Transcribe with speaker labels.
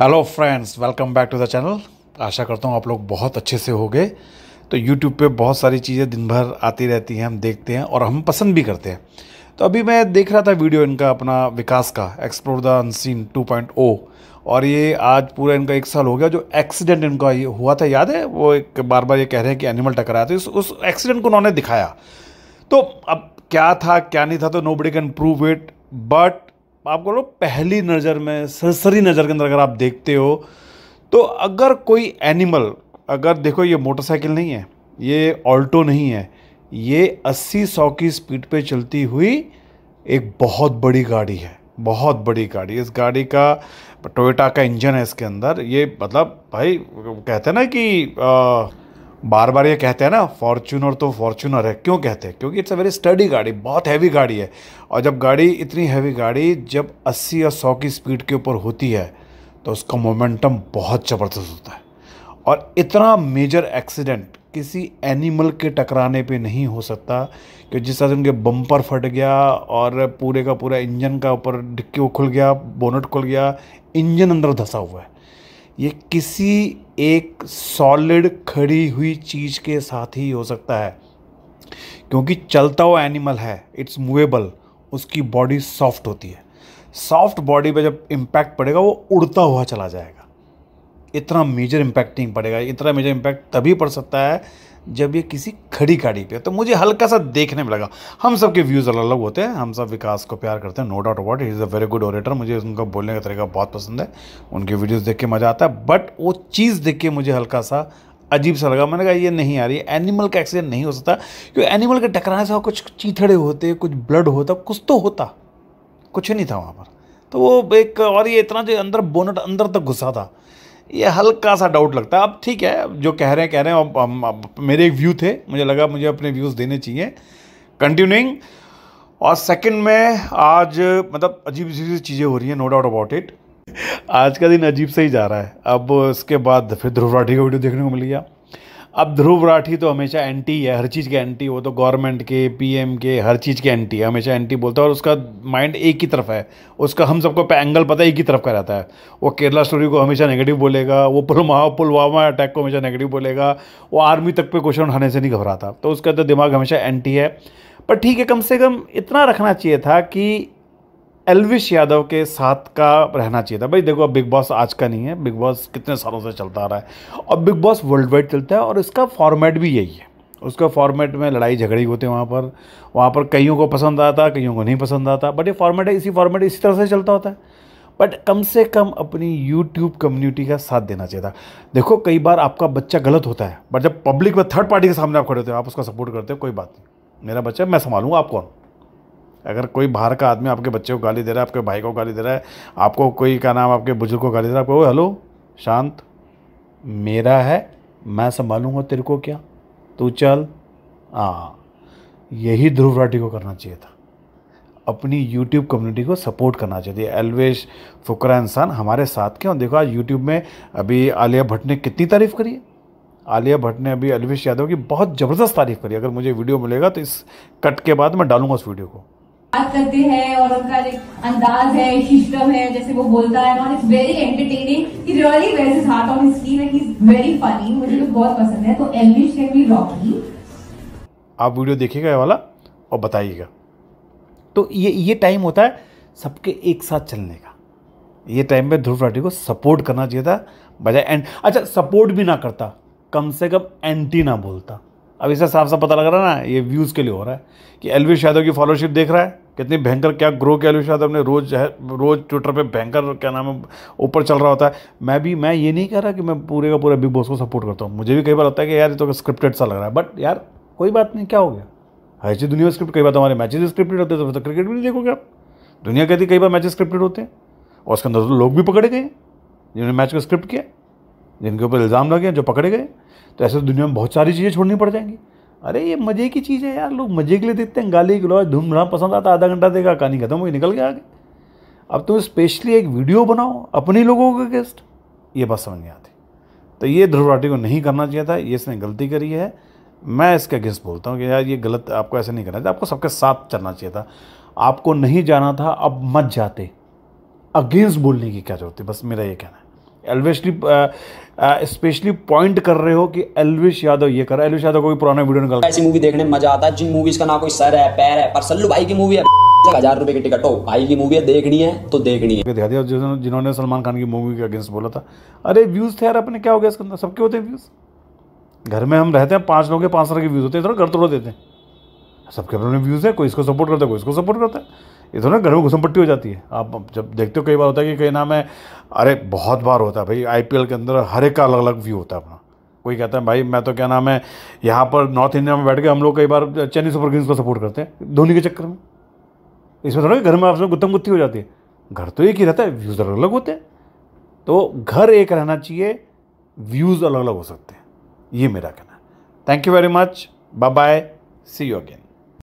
Speaker 1: hello friends welcome back to the channel आशा करता हूँ आप लोग बहुत अच्छे से हो गए तो यूट्यूब पे बहुत सारी चीज़ें दिन भर आती रहती हैं हम देखते हैं और हम पसंद भी करते हैं तो अभी मैं देख रहा था वीडियो इनका अपना विकास का एक्सप्लोर द अनसीन 2.0 और ये आज पूरा इनका एक साल हो गया जो एक्सीडेंट इनका ये हुआ था याद है वो एक बार बार ये कह रहे हैं कि एनिमल टकराया था इस उस एक्सीडेंट को उन्होंने दिखाया तो अब क्या था क्या नहीं था तो nobody can prove it but आपको बोलो पहली नज़र में सरसरी नज़र के अंदर अगर आप देखते हो तो अगर कोई एनिमल अगर देखो ये मोटरसाइकिल नहीं है ये ऑल्टो नहीं है ये 80 सौ की स्पीड पे चलती हुई एक बहुत बड़ी गाड़ी है बहुत बड़ी गाड़ी इस गाड़ी का टोयोटा का इंजन है इसके अंदर ये मतलब भाई कहते हैं ना कि आ, बार बार ये कहते हैं ना फॉर्चूनर तो फॉर्चूनर है क्यों कहते हैं क्योंकि इट्स अ वेरी स्टडी गाड़ी बहुत हैवी गाड़ी है और जब गाड़ी इतनी हैवी गाड़ी जब 80 या 100 की स्पीड के ऊपर होती है तो उसका मोमेंटम बहुत ज़बरदस्त होता है और इतना मेजर एक्सीडेंट किसी एनिमल के टकराने पे नहीं हो सकता कि जिस तरह से उनके बम्पर फट गया और पूरे का पूरा इंजन का ऊपर डिक्की खुल गया बोनट खुल गया इंजन अंदर धंसा हुआ है ये किसी एक सॉलिड खड़ी हुई चीज़ के साथ ही हो सकता है क्योंकि चलता हुआ एनिमल है इट्स मूवेबल उसकी बॉडी सॉफ्ट होती है सॉफ्ट बॉडी पे जब इम्पैक्ट पड़ेगा वो उड़ता हुआ चला जाएगा इतना मेजर इम्पैक्ट नहीं पड़ेगा इतना मेजर इम्पैक्ट तभी पड़ सकता है जब ये किसी खड़ी गाड़ी पे तो मुझे हल्का सा देखने में लगा हम सब के व्यूज़ अलग अलग होते हैं हम सब विकास को प्यार करते हैं no doubt it is a very good orator मुझे उनका बोलने का तरीका बहुत पसंद है उनके वीडियोस देख के मज़ा आता है बट वो चीज़ देख के मुझे हल्का सा अजीब सा लगा मैंने कहा ये नहीं आ रही एनिमल का एक्सीडेंट नहीं हो सकता क्योंकि एनिमल के टकराने से कुछ चीथड़े होते कुछ ब्लड होता कुछ तो होता कुछ नहीं था वहाँ पर तो वो एक और ये इतना जो अंदर बोनट अंदर तक घुसा था ये हल्का सा डाउट लगता है अब ठीक है जो कह रहे हैं कह रहे हैं अब, अब, अब मेरे व्यू थे मुझे लगा मुझे अपने व्यूज़ देने चाहिए कंटिन्यूइंग और सेकंड में आज मतलब अजीब अजीब सी चीज़ें हो रही हैं नो डाउट अबाउट इट आज का दिन अजीब से ही जा रहा है अब इसके बाद फिर ध्रुव राठी का वीडियो देखने को मिल गया अब ध्रुव राठी तो हमेशा एंटी है हर चीज़ के एंटी वो तो गवर्नमेंट के पीएम के हर चीज़ के एंटी है हमेशा एंटी बोलता है और उसका माइंड एक ही तरफ है उसका हम सबको एंगल पता है एक ही तरफ का रहता है वो केरला स्टोरी को हमेशा नेगेटिव बोलेगा वो पुलवा पुलवामा अटैक को हमेशा नेगेटिव बोलेगा वो आर्मी तक पे क्वेश्चन उठाने से नहीं घबराता तो उसका तो दिमाग हमेशा एंटी है पर ठीक है कम से कम इतना रखना चाहिए था कि एलविश यादव के साथ का रहना चाहिए था भाई देखो अब बिग बॉस आज का नहीं है बिग बॉस कितने सालों से चलता आ रहा है और बिग बॉस वर्ल्ड वाइड चलता है और इसका फॉर्मेट भी यही है उसका फॉर्मेट में लड़ाई झगड़े होते हैं वहाँ पर वहाँ पर कईयों को पसंद आता कईयों को नहीं पसंद आता बट ये फॉर्मेट इसी फॉर्मेट इसी तरह से चलता होता है बट कम से कम अपनी यूट्यूब कम्युनिटी का साथ देना चाहिए था देखो कई बार आपका बच्चा गलत होता है बट जब पब्लिक में थर्ड पार्टी के सामने आप खड़े होते हो आप उसका सपोर्ट करते हो कोई बात नहीं मेरा बच्चा मैं संभालूंगा आप कौन अगर कोई बाहर का आदमी आपके बच्चे को गाली दे रहा है आपके भाई को गाली दे रहा है आपको कोई का नाम आपके बुजुर्ग को गाली दे रहा है आपको हेलो शांत मेरा है मैं संभालूंगा तेरे को क्या तू चल हाँ यही ध्रुव राठी को करना चाहिए था अपनी यूट्यूब कम्युनिटी को सपोर्ट करना चाहिए एलवेश फुकरा इंसान हमारे साथ क्यों देखो आज यूट्यूब में अभी आलिया भट्ट ने कितनी तारीफ़ करी है आलिया भट्ट ने अभी अलवेश यादव की बहुत ज़बरदस्त तारीफ़ करी अगर मुझे वीडियो मिलेगा तो इस कट के बाद मैं डालूंगा उस वीडियो को बात करते हैं और उनका एक अंदाज है सिस्टम है जैसे वो बोलता है और it's very entertaining really wear his heart of sleeve and is very funny मुझे तो बहुत पसंद है तो एलविश कैन बी रॉकी आप वीडियो देखिएगा ये वाला और बताइएगा तो ये ये टाइम होता है सबके एक साथ चलने का ये टाइम पे ध्रुव राठी को सपोर्ट करना चाहिए था बजाय एंड अच्छा सपोर्ट भी ना करता कम से कम एंटी ना बोलता अब इससे साफ साफ पता लग रहा है ना ये व्यूज़ के लिए हो रहा है कि एलविश यादव की फॉलोशिप देख रहा है कितनी भयंकर क्या ग्रो किया एलविश यादव ने रोज़ रोज़ ट्विटर पे भयंकर क्या नाम है ऊपर चल रहा होता है मैं भी मैं ये नहीं कह रहा कि मैं पूरे का पूरा बिग बॉस को सपोर्ट करता हूँ मुझे भी कई बार लगता है कि यार ये तो स्क्रिप्टेड सा लग रहा है बट यार कोई बात नहीं क्या हो गया हर चीज़ दुनिया में स्क्रिप्ट कई बार तो हमारे मैचेज स्क्रिप्टेड होते हैं तो क्रिकेट तो भी नहीं देखोगे आप दुनिया कहती कई बार मैचेज स्क्रिप्टेड होते हैं और उसके अंदर तो लोग भी पकड़े गए जिन्होंने मैच को स्क्रिप्ट किया जिनके ऊपर इल्ज़ाम लगे जो पकड़े गए तो ऐसे तो दुनिया में बहुत सारी चीज़ें छोड़नी पड़ जाएंगी अरे ये मज़े की चीज़ है यार लोग मज़े के लिए देखते हैं गाली गलौज धूमधाम पसंद आता आधा घंटा देगा कहानी खत्म हुई निकल गया आगे अब तुम तो स्पेशली एक वीडियो बनाओ अपने लोगों के गेस्ट ये बात समझ नहीं आती तो ये ध्रुवराटी को नहीं करना चाहिए था ये इसने गलती करी है मैं इसका अगेंस्ट बोलता हूँ कि यार ये गलत आपको ऐसे नहीं करना था आपको सबके साथ चलना चाहिए था आपको नहीं जाना था अब मत जाते अगेंस्ट बोलने की क्या जरूरत है बस मेरा ये कहना है एलवेस्टली स्पेशली पॉइंट कर रहे हो कि एलविश यादव ये कर एलविश यादव को भी पुराना वीडियो निकाल ऐसी मूवी देखने में मजा आता है जिन मूवीज का ना कोई सर है पैर है पर सल्लू भाई की मूवी है हजार रुपए की टिकट हो भाई की मूवी है देखनी है तो देखनी है ध्यान दिया जिन्होंने सलमान खान की मूवी के अगेंस्ट बोला था अरे व्यूज थे यार अपने क्या हो गया इसके अंदर सबके होते हैं व्यूज घर में हम रहते हैं पांच लोग पांच तरह के व्यूज होते हैं थोड़ा घर तोड़ देते हैं सबके अपने व्यूज है कोई इसको सपोर्ट करता है कोई इसको सपोर्ट करता है ये तो ना घर में पट्टी हो जाती है आप जब देखते हो कई बार होता है कि कई नाम है अरे बहुत बार होता है भाई आई के अंदर हर एक का अलग अलग व्यू होता है अपना कोई कहता है भाई मैं तो क्या नाम है यहाँ पर नॉर्थ इंडिया में बैठ के हम लोग कई बार चेन्नई सुपर किंग्स को सपोर्ट करते हैं धोनी के चक्कर में इसमें थोड़ा घर में आपसे गुत्तम गुत्ती हो जाती है घर तो एक ही रहता है व्यूज़ अलग अलग होते हैं तो घर एक रहना चाहिए व्यूज़ अलग अलग हो सकते हैं ये मेरा कहना है thank you very much bye bye see you again